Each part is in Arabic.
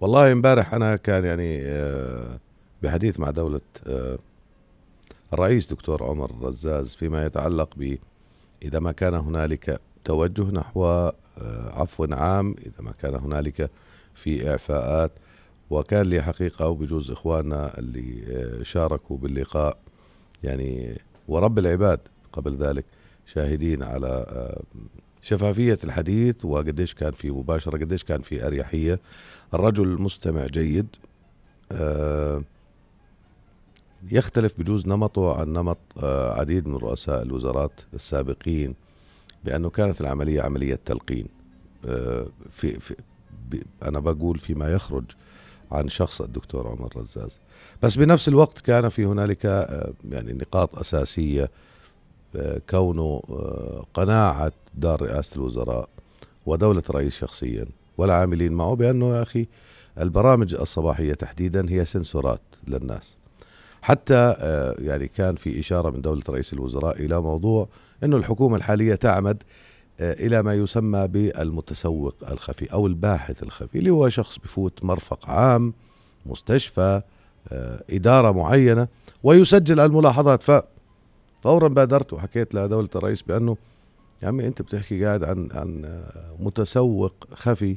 والله امبارح أنا كان يعني آه، بحديث مع دولة آه، الرئيس دكتور عمر رزاز فيما يتعلق ب إذا ما كان هنالك توجه نحو آه، عفو عام إذا ما كان هنالك في إعفاءات وكان لي حقيقة وبجوز إخواننا اللي شاركوا باللقاء يعني ورب العباد قبل ذلك شاهدين على شفافية الحديث وقديش كان في مباشرة قديش كان في أريحية الرجل مستمع جيد آه يختلف بجوز نمطه عن نمط آه عديد من رؤساء الوزارات السابقين بأنه كانت العملية عملية تلقين آه في, في أنا بقول فيما يخرج عن شخص الدكتور عمر رزاز بس بنفس الوقت كان في هنالك آه، يعني نقاط أساسية كونه آه، قناعة دار رئاسة الوزراء ودولة الرئيس شخصيا والعاملين معه بأنه يا أخي البرامج الصباحية تحديدا هي سنسورات للناس حتى آه، يعني كان في إشارة من دولة رئيس الوزراء إلى موضوع أنه الحكومة الحالية تعمد آه، إلى ما يسمى بالمتسوق الخفي أو الباحث الخفي اللي هو شخص بفوت مرفق عام مستشفى إدارة معينة ويسجل الملاحظات ف فورا بادرت وحكيت لدولة الرئيس بأنه يا عمي أنت بتحكي قاعد عن عن متسوق خفي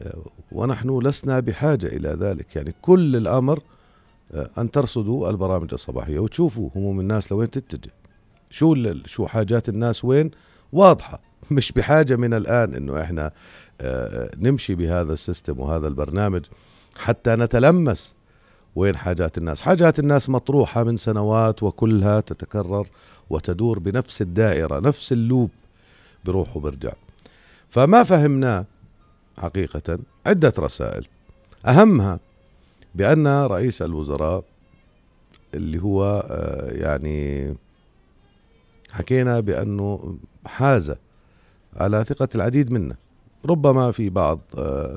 آه، ونحن لسنا بحاجة إلى ذلك يعني كل الأمر آه، أن ترصدوا البرامج الصباحية وتشوفوا هموم الناس لوين تتجه شو شو حاجات الناس وين واضحة مش بحاجة من الآن أنه إحنا آه، نمشي بهذا السيستم وهذا البرنامج حتى نتلمس وين حاجات الناس حاجات الناس مطروحة من سنوات وكلها تتكرر وتدور بنفس الدائرة نفس اللوب بروح وبرجع فما فهمناه حقيقة عدة رسائل أهمها بأن رئيس الوزراء اللي هو آه، يعني حكينا بأنه حاز على ثقة العديد منا ربما في بعض آه،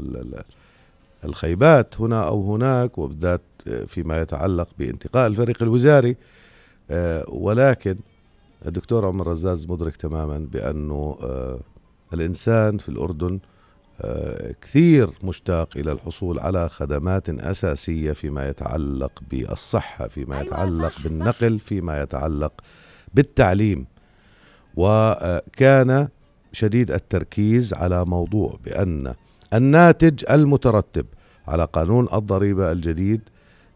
الخيبات هنا أو هناك وبالذات آه، فيما يتعلق بانتقاء الفريق الوزاري آه، ولكن الدكتور عمر رزاز مدرك تماما بأنه آه، الإنسان في الأردن كثير مشتاق إلى الحصول على خدمات أساسية فيما يتعلق بالصحة فيما أيوة، يتعلق بالنقل فيما يتعلق بالتعليم وكان شديد التركيز على موضوع بأن الناتج المترتب على قانون الضريبة الجديد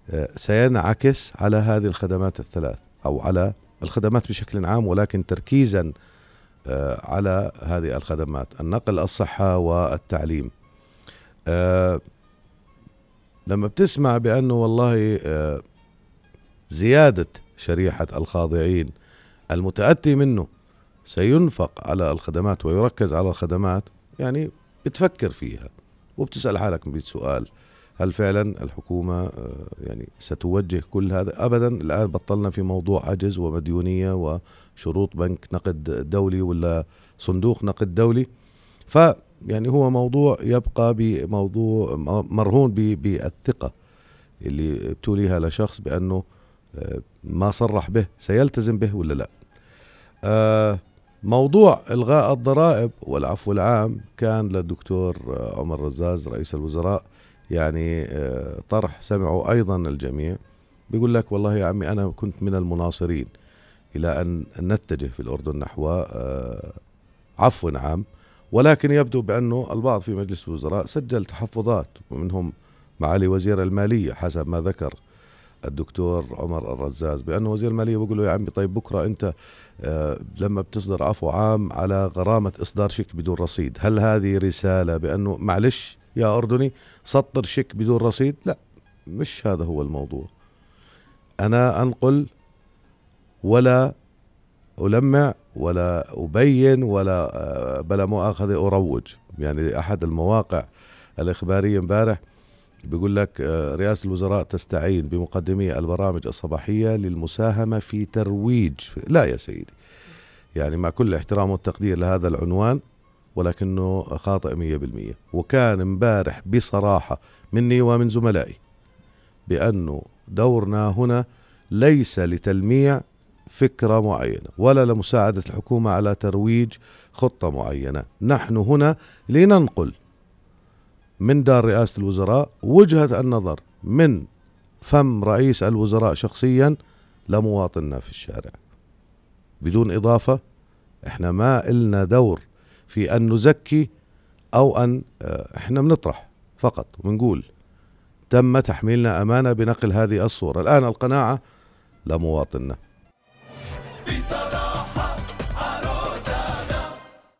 آه، سينعكس على هذه الخدمات الثلاث أو على الخدمات بشكل عام ولكن تركيزا آه، على هذه الخدمات النقل الصحة والتعليم آه، لما بتسمع بأنه والله زيادة شريحة الخاضعين المتأتي منه سينفق على الخدمات ويركز على الخدمات يعني بتفكر فيها وبتسال حالك 100 سؤال هل فعلا الحكومه آه، يعني ستوجه كل هذا ابدا الان بطلنا في موضوع عجز ومديونيه وشروط بنك نقد دولي ولا صندوق نقد دولي ف يعني هو موضوع يبقى بموضوع مرهون بالثقه اللي بتوليها لشخص بانه آه، ما صرح به سيلتزم به ولا لا آه موضوع الغاء الضرائب والعفو العام كان للدكتور عمر رزاز رئيس الوزراء يعني آه، طرح سمعه ايضا الجميع بيقول لك والله يا عمي انا كنت من المناصرين الى ان نتجه في الاردن نحو آه، عفو عام ولكن يبدو بانه البعض في مجلس الوزراء سجل تحفظات ومنهم معالي وزير الماليه حسب ما ذكر الدكتور عمر الرزاز بانه وزير الماليه بقول له يا عمي طيب بكره انت آه، لما بتصدر عفو عام على غرامه اصدار شيك بدون رصيد هل هذه رساله بانه معلش يا اردني سطر شيك بدون رصيد لا مش هذا هو الموضوع انا انقل ولا ألمع ولا أبين ولا آه، بلا مؤاخذة أروج يعني أحد المواقع الإخبارية امبارح بيقول لك آه، رئاسة الوزراء تستعين بمقدمي البرامج الصباحية للمساهمة في ترويج لا يا سيدي يعني مع كل احترام والتقدير لهذا العنوان ولكنه خاطئ مية بالمية وكان امبارح بصراحة مني ومن زملائي بأنه دورنا هنا ليس لتلميع فكرة معينة ولا لمساعدة الحكومة على ترويج خطة معينة نحن هنا لننقل من دار رئاسة الوزراء وجهة النظر من فم رئيس الوزراء شخصيا لمواطننا في الشارع بدون إضافة احنا ما إلنا دور في أن نزكي أو أن آه، احنا بنطرح فقط ونقول تم تحميلنا أمانة بنقل هذه الصورة الآن القناعة لمواطننا